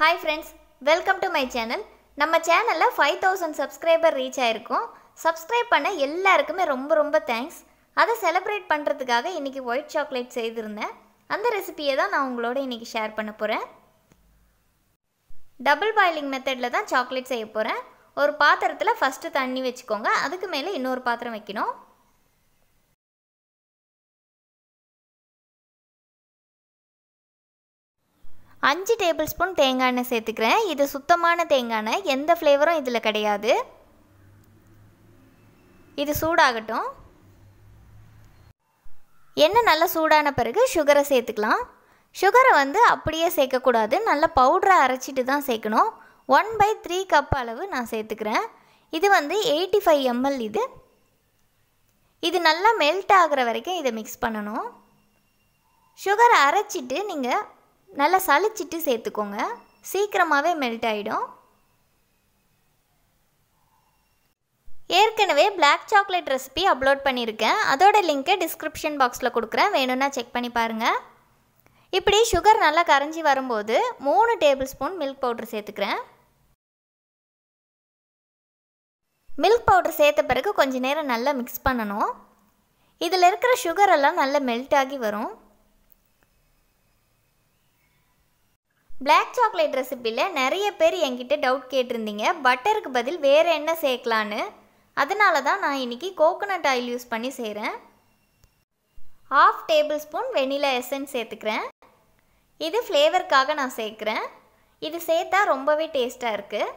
hi friends welcome to my channel நம்ம சேனலில் five thousand subscriber reach ஆகிருக்கோம் subscribe பண்ண எல்லாருக்குமே ரொம்ப ரொம்ப தேங்க்ஸ் அதை செலிப்ரேட் பண்ணுறதுக்காக இன்றைக்கி ஒயிட் சாக்லேட் செய்திருந்தேன் அந்த ரெசிபியை தான் நான் உங்களோட இன்றைக்கி ஷேர் பண்ண போகிறேன் டபுள் பாயிலிங் மெத்தடில் தான் சாக்லேட் செய்ய போகிறேன் ஒரு பாத்திரத்தில் ஃபஸ்ட்டு தண்ணி வச்சுக்கோங்க அதுக்கு மேலே இன்னொரு பாத்திரம் வைக்கணும் அஞ்சு டேபிள் ஸ்பூன் தேங்காய் எண்ணெய் சேர்த்துக்கிறேன் இது சுத்தமான தேங்காய் எண்ணெய் எந்த ஃப்ளேவரும் இதில் கிடையாது இது சூடாகட்டும் எண்ணெய் நல்லா சூடான பிறகு சுகரை சேர்த்துக்கலாம் சுகரை வந்து அப்படியே சேர்க்கக்கூடாது நல்லா பவுடரை அரைச்சிட்டு தான் சேர்க்கணும் ஒன் பை த்ரீ கப் அளவு நான் சேர்த்துக்கிறேன் இது வந்து எயிட்டி ஃபைவ் எம்எல் இது இது நல்லா மெல்ட் ஆகிற வரைக்கும் இதை மிக்ஸ் பண்ணணும் சுகரை அரைச்சிட்டு நீங்கள் நல்லா சளிச்சிட்டு சேர்த்துக்கோங்க சீக்கிரமாகவே மெல்ட் ஆகிடும் ஏற்கனவே பிளாக் சாக்லேட் ரெசிபி அப்லோட் பண்ணியிருக்கேன் அதோட லிங்க்கை டிஸ்கிரிப்ஷன் பாக்ஸில் கொடுக்குறேன் வேணும்னா செக் பண்ணி பாருங்கள் இப்படி சுகர் நல்லா கரைஞ்சி வரும்போது மூணு டேபிள் ஸ்பூன் மில்க் பவுடர் சேர்த்துக்கிறேன் மில்க் பவுடர் சேர்த்த பிறகு கொஞ்சம் நேரம் நல்லா மிக்ஸ் பண்ணணும் இதில் இருக்கிற சுகரெல்லாம் நல்லா மெல்ட் ஆகி வரும் பிளாக் சாக்லேட் ரெசிப்பியில் நிறைய பேர் என்கிட்ட டவுட் கேட்டிருந்தீங்க பட்டருக்கு பதில் வேறு என்ன சேர்க்கலான்னு அதனால தான் நான் இன்றைக்கி கோகோனட் ஆயில் யூஸ் பண்ணி செய்கிறேன் half tablespoon vanilla essence சேர்த்துக்கிறேன் இது ஃப்ளேவருக்காக நான் சேர்க்குறேன் இது சேர்த்தா ரொம்பவே டேஸ்ட்டாக இருக்குது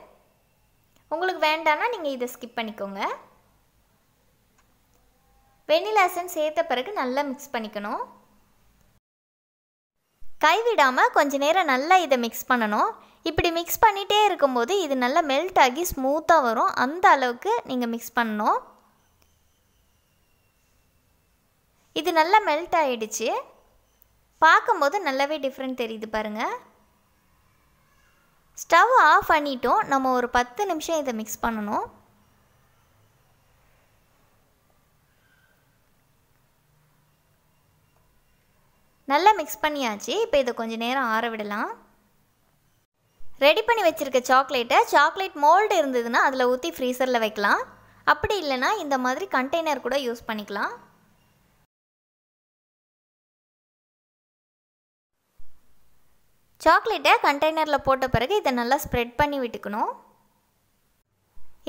உங்களுக்கு வேண்டான்னா நீங்கள் இதை ஸ்கிப் பண்ணிக்கோங்க வெனிலா எசன் சேர்த்த பிறகு நல்லா மிக்ஸ் பண்ணிக்கணும் கைவிடாமல் கொஞ்ச நேரம் நல்லா இதை மிக்ஸ் பண்ணணும் இப்படி மிக்ஸ் பண்ணிகிட்டே இருக்கும்போது இது நல்லா மெல்ட் ஆகி ஸ்மூத்தாக வரும் அந்த அளவுக்கு நீங்கள் மிக்ஸ் பண்ணணும் இது நல்லா மெல்ட் ஆகிடுச்சு பார்க்கும்போது நல்லாவே டிஃப்ரெண்ட் தெரியுது பாருங்கள் ஸ்டவ் ஆஃப் பண்ணிட்டோம் நம்ம ஒரு பத்து நிமிஷம் இதை மிக்ஸ் பண்ணணும் நல்லா மிக்ஸ் பண்ணியாச்சு இப்போ இதை கொஞ்சம் நேரம் ஆற விடலாம் ரெடி பண்ணி வச்சுருக்க சாக்லேட்டை சாக்லேட் மோல்டு இருந்ததுன்னா அதில் ஊற்றி ஃப்ரீசரில் வைக்கலாம் அப்படி இல்லைனா இந்த மாதிரி கண்டெய்னர் கூட யூஸ் பண்ணிக்கலாம் சாக்லேட்டை கண்டெய்னரில் போட்ட பிறகு இதை நல்லா ஸ்ப்ரெட் பண்ணி விட்டுக்கணும்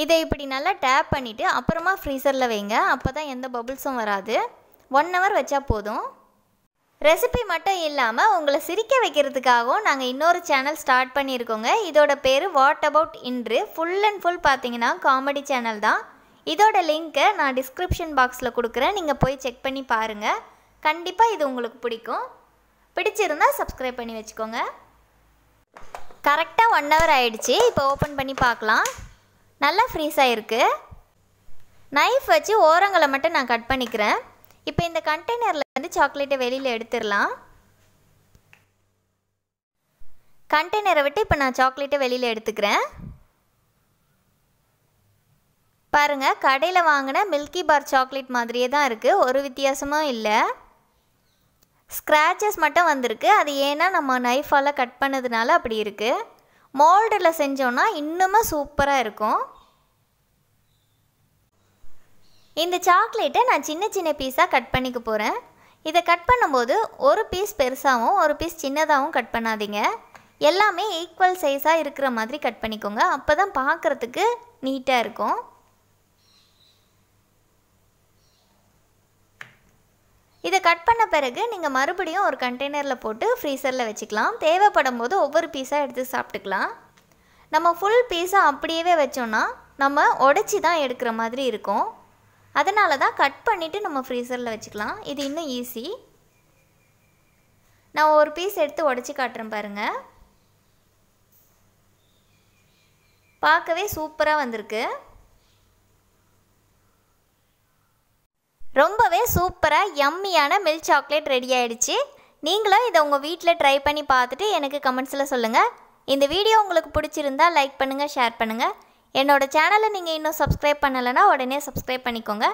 இதை இப்படி நல்லா டேப் பண்ணிவிட்டு அப்புறமா ஃப்ரீசரில் வைங்க அப்போ தான் எந்த பபுள்ஸும் வராது ஒன் ஹவர் வச்சா போதும் ரெசிபி மட்டும் இல்லாமல் உங்களை சிரிக்க வைக்கிறதுக்காகவும் நாங்கள் இன்னொரு சேனல் ஸ்டார்ட் பண்ணியிருக்கோங்க இதோட பேர் வாட் அபவுட் இன்று ஃபுல் அண்ட் ஃபுல் பார்த்தீங்கன்னா காமெடி சேனல் தான் இதோட லிங்க்கை நான் டிஸ்கிரிப்ஷன் பாக்ஸில் கொடுக்குறேன் நீங்கள் போய் செக் பண்ணி பாருங்கள் கண்டிப்பாக இது உங்களுக்கு பிடிக்கும் பிடிச்சிருந்தால் சப்ஸ்கிரைப் பண்ணி வச்சுக்கோங்க கரெக்டாக ஒன் ஹவர் ஆயிடுச்சு இப்போ ஓப்பன் பண்ணி பார்க்கலாம் நல்லா ஃப்ரீஸ் ஆகிருக்கு நைஃப் வச்சு ஓரங்களை மட்டும் நான் கட் பண்ணிக்கிறேன் இப்போ இந்த கண்டெய்னரில் இருந்து சாக்லேட்டை வெளியில் எடுத்துடலாம் கண்டெய்னரை விட்டு இப்போ நான் சாக்லேட்டை வெளியில் எடுத்துக்கிறேன் பாருங்கள் கடையில் வாங்கின மில்கி பார் சாக்லேட் மாதிரியே தான் இருக்குது ஒரு வித்தியாசமும் இல்லை ஸ்க்ராச்சஸ் மட்டும் வந்திருக்கு அது ஏன்னா நம்ம நைஃபால் கட் பண்ணதுனால அப்படி இருக்குது மோல்டில் செஞ்சோன்னா இன்னுமும் சூப்பராக இருக்கும் இந்த சாக்லேட்டை நான் சின்ன சின்ன பீஸாக கட் பண்ணிக்க போகிறேன் இதை கட் பண்ணும்போது ஒரு பீஸ் பெருசாகவும் ஒரு பீஸ் சின்னதாகவும் கட் பண்ணாதீங்க எல்லாமே ஈக்குவல் சைஸாக இருக்கிற மாதிரி கட் பண்ணிக்கோங்க அப்போ தான் பார்க்குறதுக்கு நீட்டாக இருக்கும் இதை கட் பண்ண பிறகு நீங்கள் மறுபடியும் ஒரு கண்டெய்னரில் போட்டு ஃப்ரீசரில் வச்சுக்கலாம் தேவைப்படும் போது ஒவ்வொரு பீஸாக எடுத்து சாப்பிட்டுக்கலாம் நம்ம ஃபுல் பீஸாக அப்படியே வச்சோன்னா நம்ம உடச்சி தான் எடுக்கிற மாதிரி இருக்கும் அதனால தான் கட் பண்ணிவிட்டு நம்ம ஃப்ரீசரில் வச்சுக்கலாம் இது இன்னும் ஈஸி நான் ஒரு பீஸ் எடுத்து உடச்சி காட்டுறேன் பாருங்கள் பார்க்கவே சூப்பராக வந்திருக்கு ரொம்பவே சூப்பராக யம்மியான மில்க் சாக்லேட் ரெடி ஆகிடுச்சு நீங்களும் இதை உங்கள் வீட்டில் ட்ரை பண்ணி பார்த்துட்டு எனக்கு கமெண்ட்ஸில் சொல்லுங்கள் இந்த வீடியோ உங்களுக்கு பிடிச்சிருந்தா லைக் பண்ணுங்கள் ஷேர் பண்ணுங்கள் என்னோடய சேனலை நீங்கள் இன்னும் சப்ஸ்கிரைப் பண்ணலைன்னா உடனே சப்ஸ்கிரைப் பண்ணிக்கோங்க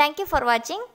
தேங்க்யூ ஃபார் வாட்சிங்